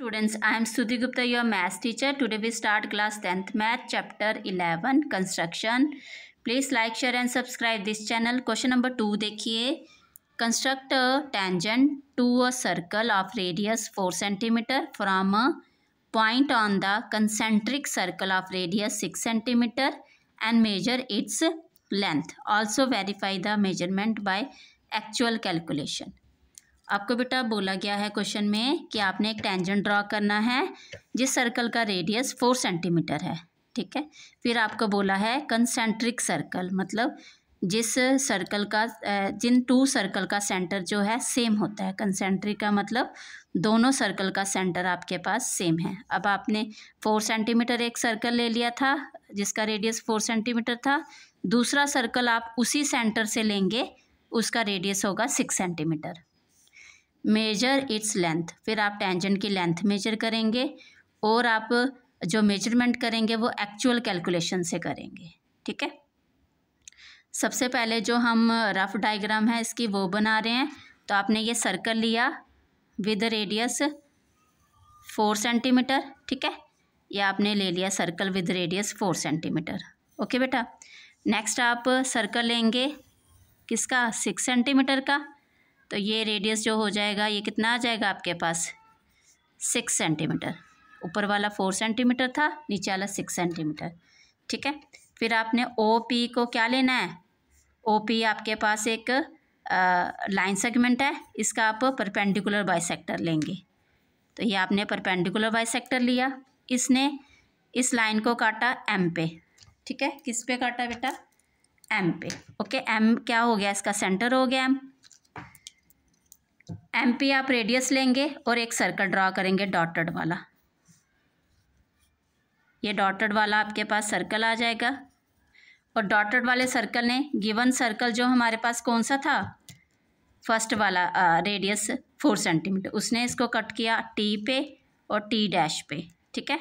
Students, I am Sudhi Gupta, your math teacher. Today we start class 10th math, chapter 11, construction. Please like, share and subscribe this channel. Question number 2 देखिए Construct a tangent to a circle of radius 4 cm from a point on the concentric circle of radius 6 cm and measure its length. Also verify the measurement by actual calculation. आपको बेटा बोला गया है question में कि आपने एक tangent draw करना है जिस सर्कल का रेडियस फोर सेंटीमीटर है ठीक है फिर आपको बोला है कंसेंट्रिक सर्कल मतलब जिस सर्कल का जिन टू सर्कल का सेंटर जो है सेम होता है कंसेंट्रिक का मतलब दोनों सर्कल का सेंटर आपके पास सेम है अब आपने फोर सेंटीमीटर एक सर्कल ले लिया था जिसका रेडियस फोर सेंटीमीटर था दूसरा सर्कल आप उसी सेंटर से लेंगे उसका रेडियस होगा six centimetre measure its length फिर आप टेंजेंट की लेंथ मेजर करेंगे और आप जो मेजरमेंट करेंगे वो एक्चुअल कैलकुलेशन से करेंगे ठीक है सबसे पहले जो हम रफ डायग्राम है इसकी वो बना रहे हैं तो आपने ये सर्कल लिया विद रेडियस फोर सेंटीमीटर ठीक है ये आपने ले लिया circle with radius four centimetre okay बेटा नेक्स्ट आप सर्कल लेंगे किसका सिक्स सेंटीमीटर का तो ये रेडियस जो हो जाएगा ये कितना आ जाएगा आपके पास सिक्स सेंटीमीटर ऊपर वाला फोर सेंटीमीटर था नीचे वाला सिक्स सेंटीमीटर ठीक है फिर आपने ओ पी को क्या लेना है ओ पी आपके पास एक लाइन सेगमेंट है इसका आप परपेंडिकुलर बाइसेक्टर लेंगे तो ये आपने परपेंडिकुलर बाइसेक्टर लिया इसने इस लाइन को काटा एम पे ठीक है किस पे काटा बेटा एम पे ओके एम क्या हो गया इसका सेंटर हो गया एम एम पी आप रेडियस लेंगे और एक सर्कल ड्रा करेंगे डॉटेड वाला ये डॉटेड वाला आपके पास सर्कल आ जाएगा और डॉटेड वाले सर्कल ने गिवन सर्कल जो हमारे पास कौन सा था फर्स्ट वाला आ, रेडियस फोर सेंटीमीटर उसने इसको कट किया टी पे और टी डैश पे ठीक है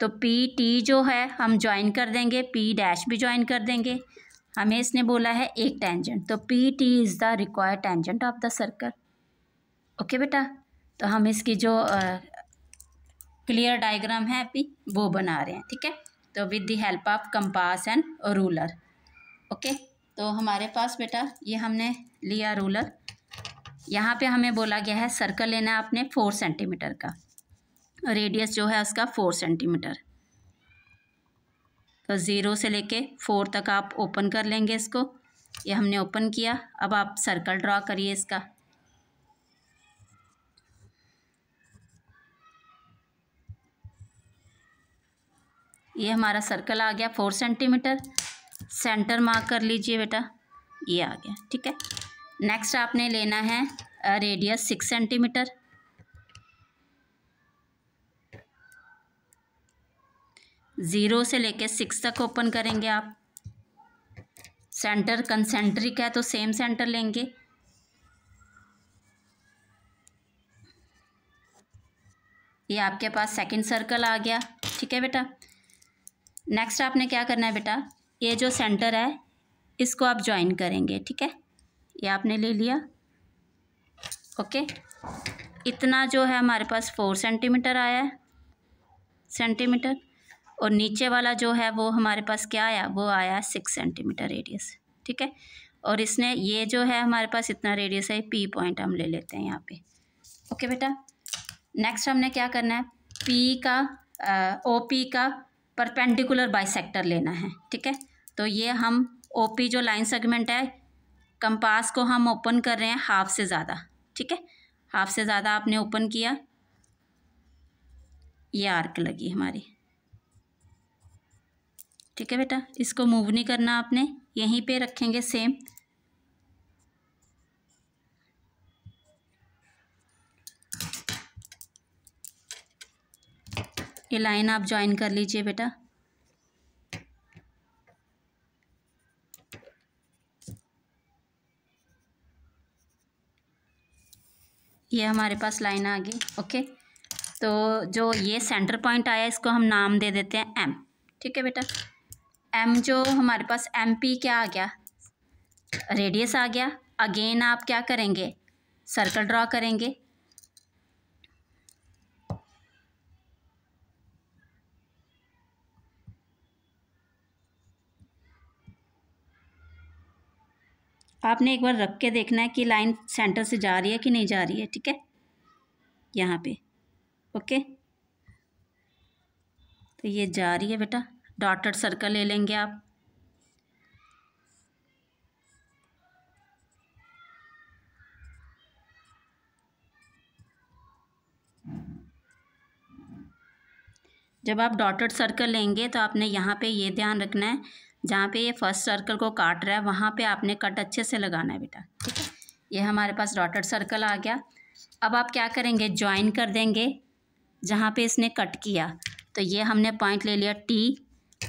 तो पी टी जो है हम ज्वाइन कर देंगे पी डैश भी ज्वाइन कर देंगे हमें इसने बोला है एक टेंजेंट तो P T is the required tangent of the circle okay बेटा तो हम इसकी जो क्लियर डायग्राम है अभी वो बना रहे हैं ठीक है तो with the help of compass and ruler okay तो हमारे पास बेटा ये हमने लिया रूलर यहाँ पे हमें बोला गया है सर्कल लेना है आपने फोर सेंटीमीटर का रेडियस जो है उसका फोर सेंटीमीटर तो ज़ीरो से लेके फोर तक आप ओपन कर लेंगे इसको ये हमने ओपन किया अब आप सर्कल ड्रा करिए इसका ये हमारा सर्कल आ गया फोर सेंटीमीटर सेंटर मार्क कर लीजिए बेटा ये आ गया ठीक है नेक्स्ट आपने लेना है रेडियस सिक्स सेंटीमीटर ज़ीरो से लेके सिक्स तक ओपन करेंगे आप सेंटर कंसेंट्रिक है तो सेम सेंटर लेंगे ये आपके पास सेकंड सर्कल आ गया ठीक है बेटा नेक्स्ट आपने क्या करना है बेटा ये जो सेंटर है इसको आप ज्वाइन करेंगे ठीक है ये आपने ले लिया ओके इतना जो है हमारे पास फोर सेंटीमीटर आया है सेंटीमीटर और नीचे वाला जो है वो हमारे पास क्या आया वो आया है सिक्स सेंटीमीटर रेडियस ठीक है और इसने ये जो है हमारे पास इतना रेडियस है पी पॉइंट हम ले लेते हैं यहाँ पे ओके बेटा नेक्स्ट हमने क्या करना है पी का ओ पी का परपेंडिकुलर बाइसेक्टर लेना है ठीक है तो ये हम ओपी जो लाइन सेगमेंट है कंपास को हम ओपन कर रहे हैं हाफ से ज़्यादा ठीक है हाफ से ज़्यादा आपने ओपन किया ये आर्क लगी हमारी ठीक है बेटा इसको मूव नहीं करना आपने यहीं पे रखेंगे सेम ये लाइन आप ज्वाइन कर लीजिए बेटा ये हमारे पास लाइन आ गई ओके तो जो ये सेंटर पॉइंट आया इसको हम नाम दे देते हैं एम ठीक है बेटा एम जो हमारे पास एम पी क्या आ गया रेडियस आ गया अगेन आप क्या करेंगे सर्कल ड्रॉ करेंगे आपने एक बार रख के देखना है कि लाइन सेंटर से जा रही है कि नहीं जा रही है ठीक है यहाँ पे ओके तो ये जा रही है बेटा डॉटेड सर्कल ले लेंगे आप जब आप डॉटेड सर्कल लेंगे तो आपने यहाँ पे ये ध्यान रखना है जहाँ पे ये फर्स्ट सर्कल को काट रहा है वहाँ पे आपने कट अच्छे से लगाना है बेटा ठीक है ये हमारे पास डॉटेड सर्कल आ गया अब आप क्या करेंगे ज्वाइन कर देंगे जहाँ पे इसने कट किया तो ये हमने पॉइंट ले लिया टी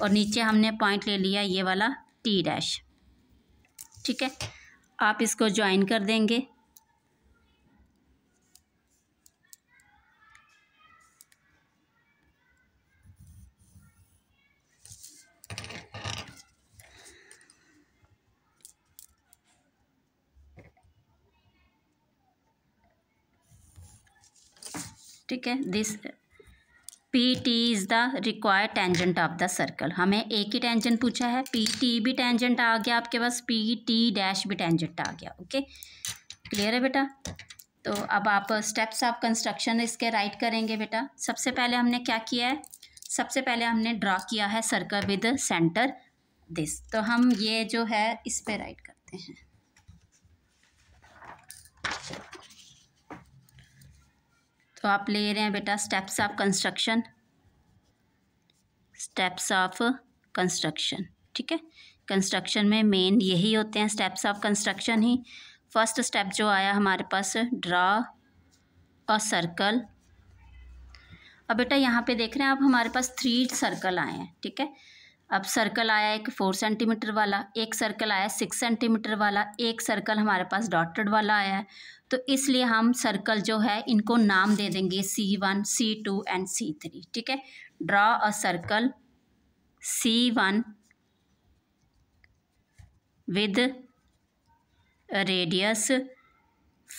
और नीचे हमने पॉइंट ले लिया ये वाला टी डैश ठीक है आप इसको ज्वाइन कर देंगे ठीक है this P T is the required tangent of the circle हमें एक ही टेंजेंट पूछा है पी टी भी टेंजेंट आ गया आपके पास पी टी डैश भी टेंजेंट आ गया ओके क्लियर है बेटा तो अब आप स्टेप्स ऑफ कंस्ट्रक्शन इसके राइट करेंगे बेटा सबसे पहले हमने क्या किया है सबसे पहले हमने ड्रॉ किया है सर्कल विद सेंटर दिस तो हम ये जो है इस पर राइट करते हैं तो आप ले रहे हैं बेटा steps of construction steps of construction ठीक है कंस्ट्रक्शन में मेन यही होते हैं स्टेप्स ऑफ कंस्ट्रक्शन ही फर्स्ट स्टेप जो आया हमारे पास ड्रा और सर्कल अब बेटा यहाँ पे देख रहे हैं आप हमारे पास थ्री सर्कल आए हैं ठीक है अब सर्कल आया एक फोर सेंटीमीटर वाला एक सर्कल आया सिक्स सेंटीमीटर वाला एक सर्कल हमारे पास डॉटेड वाला आया है तो इसलिए हम सर्कल जो है इनको नाम दे देंगे C one C two and C three ठीक है draw a circle C one with radius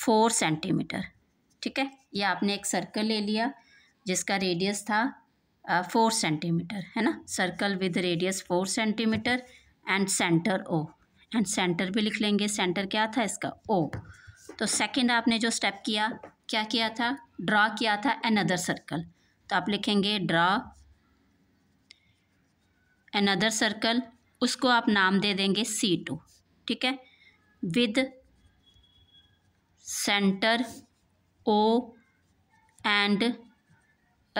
four centimetre ठीक है ये आपने एक सर्कल ले लिया जिसका रेडियस था फोर सेंटीमीटर है ना circle with radius four centimetre and centre O and centre भी लिख लेंगे सेंटर क्या था इसका ओ तो सेकंड आपने जो स्टेप किया क्या किया था ड्रा किया था अनदर सर्कल तो आप लिखेंगे ड्रा अनदर सर्कल उसको आप नाम दे देंगे सी टू ठीक है with centre O and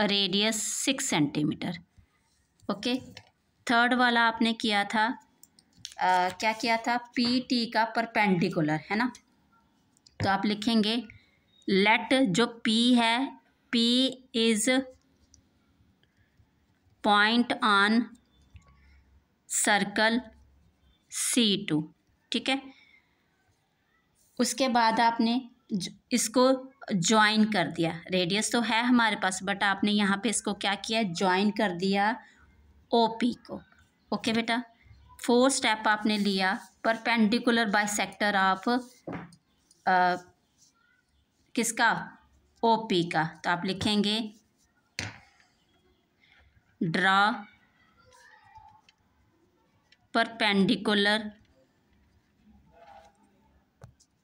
radius six centimetre okay third वाला आपने किया था आ, क्या किया था पी टी का परपेंडिकुलर है ना तो आप लिखेंगे लेट जो पी है P is point on circle C two ठीक है उसके बाद आपने इसको ज्वाइन कर दिया रेडियस तो है हमारे पास बट आपने यहाँ पे इसको क्या किया ज्वाइन कर दिया ओ पी को ओके बेटा फोर स्टेप आपने लिया परपेंडिकुलर बाइसेक्टर आप ऑफ किसका ओ पी का तो आप लिखेंगे ड्रा परपेंडिकुलर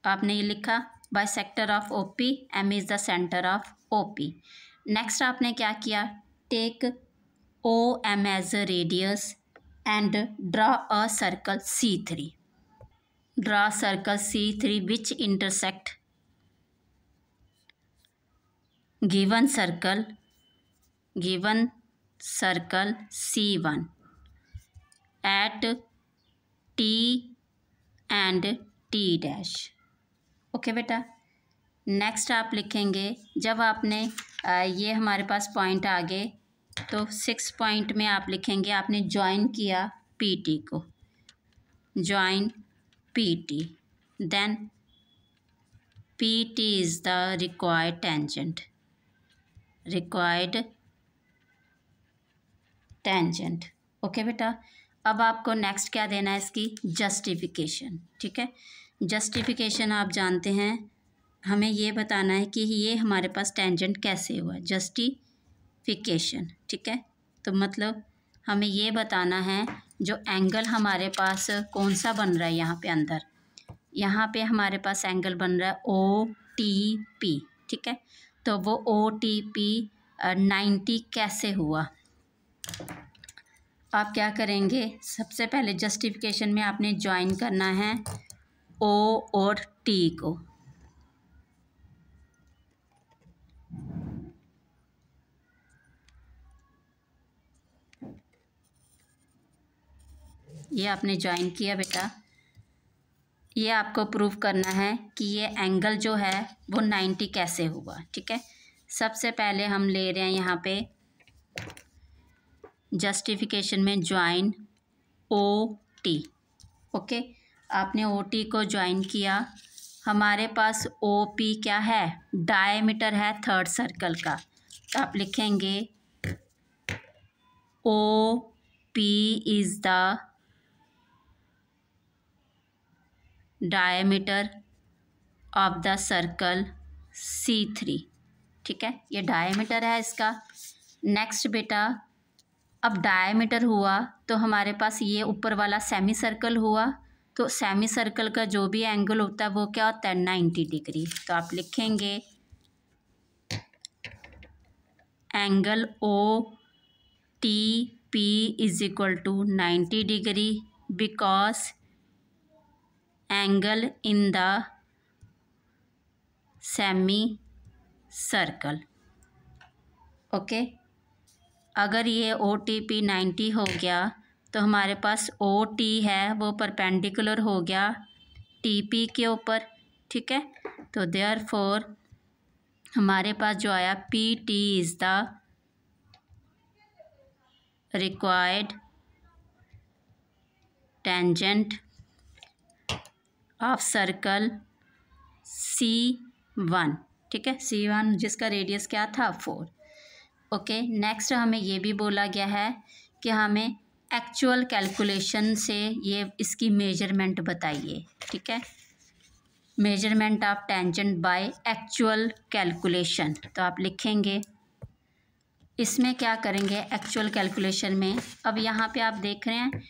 आपने ये लिखा bisector of O P M is the centre of O P next आपने क्या किया take O M as a radius and draw a circle C three draw circle C three which intersect circle given circle C one at T and T dash okay बेटा next आप लिखेंगे जब आपने ये हमारे पास पॉइंट आ गए तो six point में आप लिखेंगे आपने ज्वाइन किया पीटी को join PT then PT is the required tangent required tangent okay बेटा अब आपको नेक्स्ट क्या देना है इसकी जस्टिफिकेशन ठीक है जस्टिफिकेशन आप जानते हैं हमें ये बताना है कि ये हमारे पास टेंजेंट कैसे हुआ जस्टिफिकेशन ठीक है तो मतलब हमें ये बताना है जो एंगल हमारे पास कौन सा बन रहा है यहाँ पे अंदर यहाँ पे हमारे पास एंगल बन रहा है ओ टी पी ठीक है तो वो ओ टी पी नाइन्टी कैसे हुआ आप क्या करेंगे सबसे पहले जस्टिफिकेशन में आपने ज्वाइन करना है ओ और टी को ये आपने ज्वाइन किया बेटा ये आपको प्रूव करना है कि ये एंगल जो है वो नाइन्टी कैसे हुआ ठीक है सबसे पहले हम ले रहे हैं यहाँ पे जस्टिफिकेशन में ज्वाइन ओ टी ओके आपने ओ टी को ज्वाइन किया हमारे पास ओ पी क्या है डायमीटर है थर्ड सर्कल का तो आप लिखेंगे O P is the diameter of the circle C three ठीक है ये डायमीटर है इसका नेक्स्ट बेटा अब डायमीटर हुआ तो हमारे पास ये ऊपर वाला सेमी सर्कल हुआ तो सेमी सर्कल का जो भी एंगल होता है वो क्या होता है नाइन्टी डिग्री तो आप लिखेंगे angle O T P is equal to ninety degree because angle in the semicircle okay अगर ये ओ टी पी नाइन्टी हो गया तो हमारे पास ओ टी है वो परपेंडिकुलर हो गया टी पी के ऊपर ठीक है तो देयर फोर हमारे पास जो आया P T is the required tangent of circle C one ठीक है सी वन जिसका रेडियस क्या था फोर ओके नेक्स्ट हमें ये भी बोला गया है कि हमें एक्चुअल कैलकुलेशन से ये इसकी मेजरमेंट बताइए ठीक है measurement of tangent by actual calculation तो आप लिखेंगे इसमें क्या करेंगे एक्चुअल कैलकुलेशन में अब यहाँ पे आप देख रहे हैं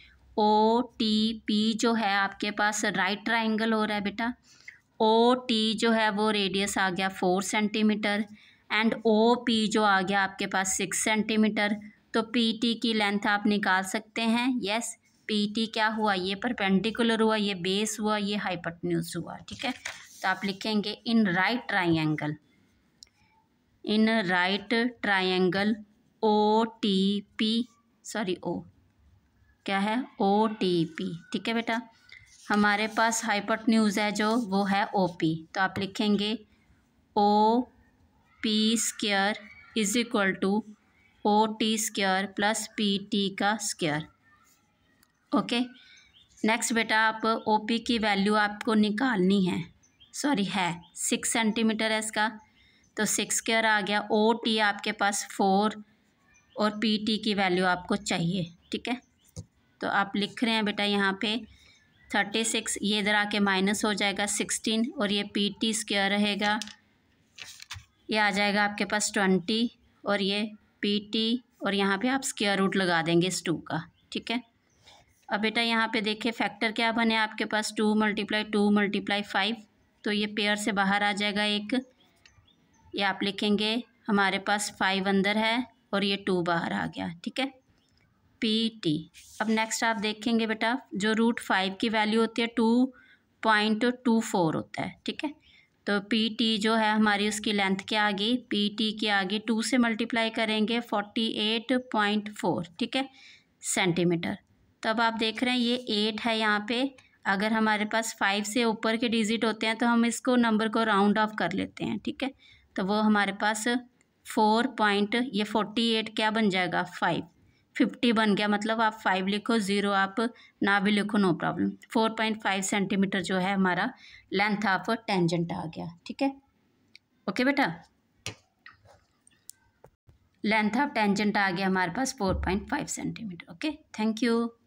ओ टी पी जो है आपके पास राइट ट्राइंगल हो रहा है बेटा ओ टी जो है वो रेडियस आ गया four centimetre and O P जो आ गया आपके पास सिक्स सेंटीमीटर तो पी टी की लेंथ आप निकाल सकते हैं यस पी टी क्या हुआ ये परपेंडिकुलर हुआ ये बेस हुआ ये हाइपटन्यूज हुआ ठीक है तो आप लिखेंगे in right triangle in right triangle O T P sorry O क्या है ओ टी पी ठीक है बेटा हमारे पास हाइपटन्यूज है जो वो है ओ पी तो आप लिखेंगे O P square is equal to O T square plus P T का स्क्वायर ओके नेक्स्ट बेटा आप ओ पी की वैल्यू आपको निकालनी है सॉरी है सिक्स सेंटीमीटर है इसका तो सिक्स स्क्यर आ गया ओ टी आपके पास फोर और पी टी की वैल्यू आपको चाहिए ठीक है तो आप लिख रहे हैं बेटा यहाँ पे थर्टी सिक्स ये इधर आके माइनस हो जाएगा सिक्सटीन और ये पी टी स्क्र रहेगा ये आ जाएगा आपके पास ट्वेंटी और ये पी टी और यहाँ पे आप स्केयर रूट लगा देंगे इस टू का ठीक है अब बेटा यहाँ पे देखिए फैक्टर क्या बने आपके पास two multiply two multiply five तो ये पेयर से बाहर आ जाएगा एक ये आप लिखेंगे हमारे पास फाइव अंदर है और ये टू बाहर आ गया ठीक है पी टी अब नेक्स्ट आप देखेंगे बेटा जो रूट फाइव की वैल्यू होती है टू पॉइंट टू फोर होता है ठीक है तो पी टी जो है हमारी उसकी लेंथ क्या आ गई पी टी की आगे टू से मल्टीप्लाई करेंगे फोर्टी एट पॉइंट फोर ठीक है सेंटीमीटर तो अब आप देख रहे हैं ये एट है यहाँ पे अगर हमारे पास फाइव से ऊपर के डिजिट होते हैं तो हम इसको नंबर को राउंड ऑफ कर लेते हैं ठीक है तो वो हमारे पास फोर पॉइंट ये फोर्टी एट क्या बन जाएगा फाइव फिफ्टी बन गया मतलब आप फाइव लिखो ज़ीरो आप ना भी लिखो no problem four point five centimetre जो है हमारा लेंथ ऑफ टेंजेंट आ गया ठीक है ओके बेटा लेंथ ऑफ टेंजेंट आ गया हमारे पास four point five centimetre okay thank you